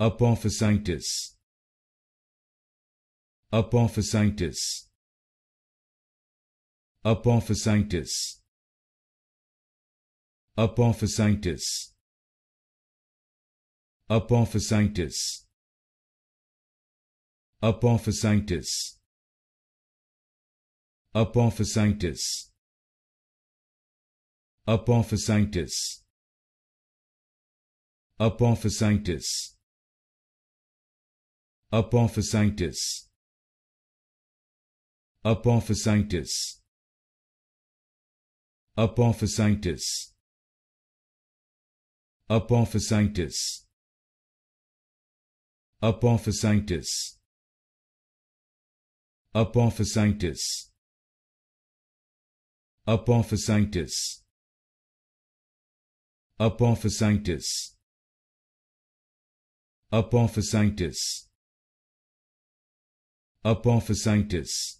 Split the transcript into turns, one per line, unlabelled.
Apophysitis. Apophysitis. Apophysitis. Apophysitis. Apophysitis. Apophysitis. Apophysitis. Apophysitis. Apophysitis apophysitis apophysitis apophysitis apophysitis apophysitis apophysitis apophysitis apophysitis apophysitis Apophysitis